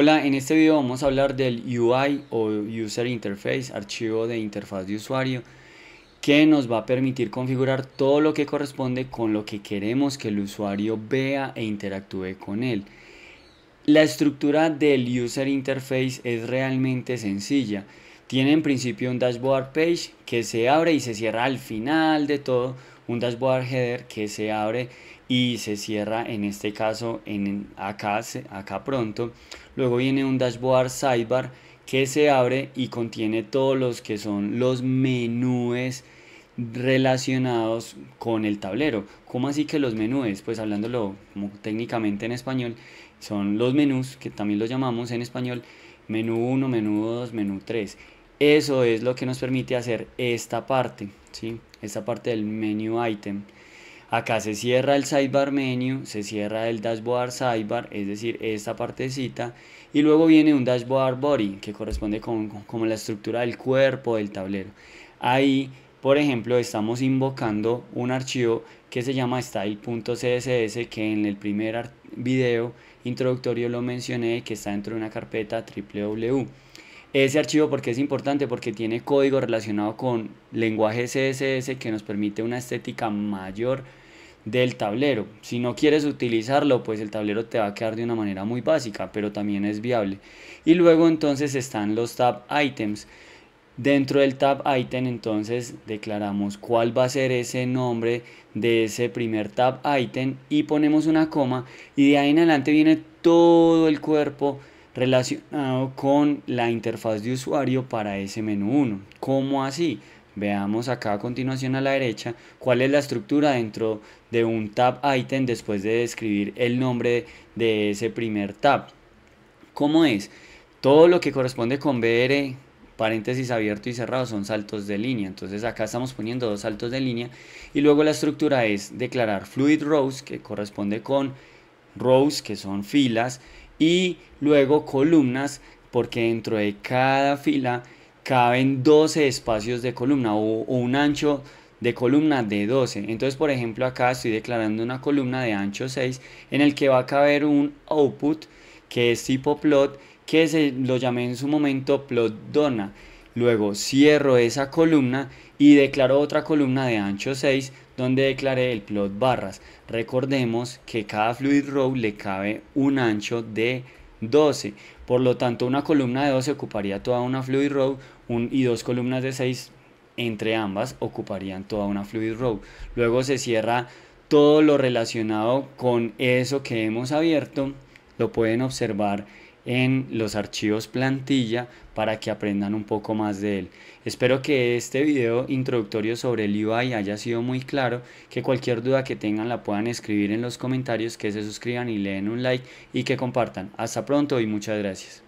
Hola, en este video vamos a hablar del UI o User Interface, archivo de interfaz de usuario, que nos va a permitir configurar todo lo que corresponde con lo que queremos que el usuario vea e interactúe con él. La estructura del User Interface es realmente sencilla. Tiene en principio un dashboard page que se abre y se cierra al final de todo un dashboard header que se abre y se cierra en este caso en acá, acá pronto. Luego viene un dashboard sidebar que se abre y contiene todos los que son los menúes relacionados con el tablero. ¿Cómo así que los menúes? Pues hablándolo técnicamente en español, son los menús, que también los llamamos en español, menú 1, menú 2, menú 3. Eso es lo que nos permite hacer esta parte, ¿sí? esta parte del menú item. Acá se cierra el sidebar menu, se cierra el dashboard sidebar, es decir, esta partecita. Y luego viene un dashboard body, que corresponde con, la estructura del cuerpo del tablero. Ahí, por ejemplo, estamos invocando un archivo que se llama style.css, que en el primer video introductorio lo mencioné, que está dentro de una carpeta www. Ese archivo porque es importante porque tiene código relacionado con lenguaje CSS que nos permite una estética mayor del tablero. Si no quieres utilizarlo, pues el tablero te va a quedar de una manera muy básica, pero también es viable. Y luego entonces están los tab items. Dentro del tab item entonces declaramos cuál va a ser ese nombre de ese primer tab item y ponemos una coma y de ahí en adelante viene todo el cuerpo relacionado con la interfaz de usuario para ese menú 1. ¿Cómo así? Veamos acá a continuación a la derecha cuál es la estructura dentro de un tab item después de describir el nombre de ese primer tab. ¿Cómo es? Todo lo que corresponde con BR, paréntesis abierto y cerrado, son saltos de línea. Entonces acá estamos poniendo dos saltos de línea y luego la estructura es declarar fluid rows que corresponde con rows que son filas y luego columnas porque dentro de cada fila caben 12 espacios de columna o, un ancho de columna de 12. Entonces, por ejemplo, acá estoy declarando una columna de ancho 6 en el que va a caber un output que es tipo plot que se lo llamé en su momento plot dona Luego cierro esa columna y declaro otra columna de ancho 6 donde declaré el plot barras. Recordemos que cada fluid row le cabe un ancho de 12. Por lo tanto, una columna de 12 ocuparía toda una fluid row y dos columnas de 6 entre ambas ocuparían toda una fluid row. Luego se cierra todo lo relacionado con eso que hemos abierto. Lo pueden observar en los archivos plantilla para que aprendan un poco más de él. Espero que este video introductorio sobre el UI haya sido muy claro, que cualquier duda que tengan la puedan escribir en los comentarios, que se suscriban y le den un like y que compartan. Hasta pronto y muchas gracias.